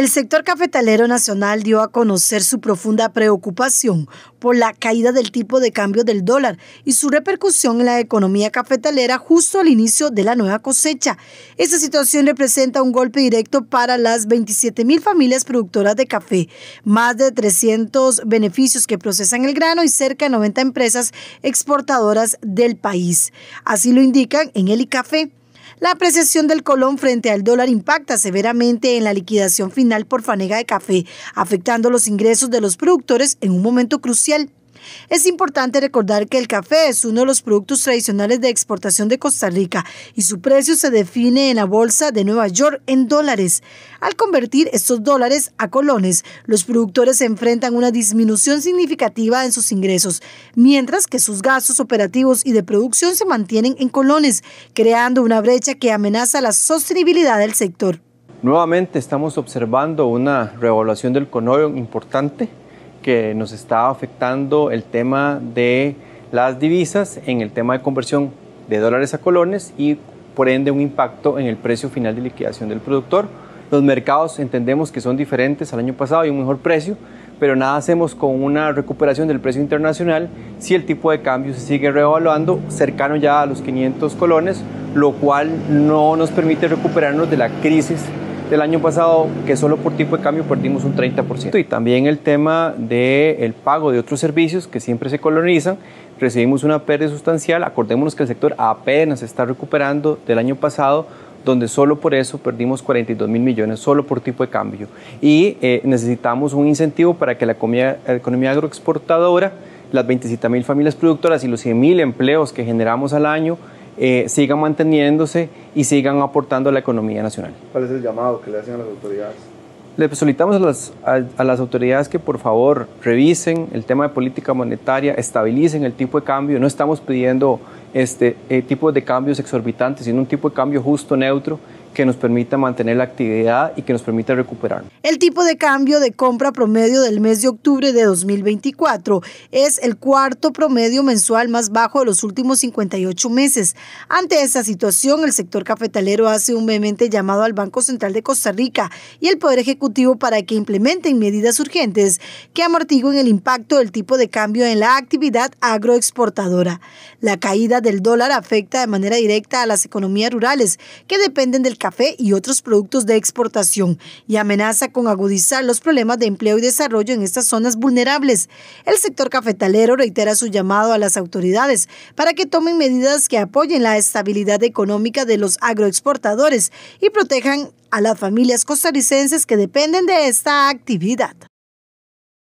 El sector cafetalero nacional dio a conocer su profunda preocupación por la caída del tipo de cambio del dólar y su repercusión en la economía cafetalera justo al inicio de la nueva cosecha. Esta situación representa un golpe directo para las 27 mil familias productoras de café, más de 300 beneficios que procesan el grano y cerca de 90 empresas exportadoras del país. Así lo indican en el ICAFE. La apreciación del colón frente al dólar impacta severamente en la liquidación final por Fanega de Café, afectando los ingresos de los productores en un momento crucial es importante recordar que el café es uno de los productos tradicionales de exportación de Costa Rica y su precio se define en la Bolsa de Nueva York en dólares. Al convertir estos dólares a colones, los productores enfrentan una disminución significativa en sus ingresos, mientras que sus gastos operativos y de producción se mantienen en colones, creando una brecha que amenaza la sostenibilidad del sector. Nuevamente estamos observando una revaluación del cono importante que nos está afectando el tema de las divisas en el tema de conversión de dólares a colones y por ende un impacto en el precio final de liquidación del productor. Los mercados entendemos que son diferentes al año pasado y un mejor precio, pero nada hacemos con una recuperación del precio internacional si el tipo de cambio se sigue reevaluando cercano ya a los 500 colones, lo cual no nos permite recuperarnos de la crisis del año pasado, que solo por tipo de cambio perdimos un 30%. Y también el tema del pago de otros servicios que siempre se colonizan, recibimos una pérdida sustancial. Acordémonos que el sector apenas está recuperando del año pasado donde solo por eso perdimos 42 mil millones, solo por tipo de cambio. Y eh, necesitamos un incentivo para que la economía, la economía agroexportadora, las 27 mil familias productoras y los 100 mil empleos que generamos al año eh, sigan manteniéndose y sigan aportando a la economía nacional. ¿Cuál es el llamado que le hacen a las autoridades? Le solicitamos a las, a, las autoridades que por favor revisen el tema de política monetaria, estabilicen el tipo de cambio. No estamos pidiendo este, eh, tipos de cambios exorbitantes, sino un tipo de cambio justo, neutro que nos permita mantener la actividad y que nos permita recuperarnos. El tipo de cambio de compra promedio del mes de octubre de 2024 es el cuarto promedio mensual más bajo de los últimos 58 meses. Ante esta situación, el sector cafetalero hace un vehemente llamado al Banco Central de Costa Rica y el Poder Ejecutivo para que implementen medidas urgentes que amortiguen el impacto del tipo de cambio en la actividad agroexportadora. La caída del dólar afecta de manera directa a las economías rurales que dependen del café y otros productos de exportación y amenaza con agudizar los problemas de empleo y desarrollo en estas zonas vulnerables. El sector cafetalero reitera su llamado a las autoridades para que tomen medidas que apoyen la estabilidad económica de los agroexportadores y protejan a las familias costarricenses que dependen de esta actividad.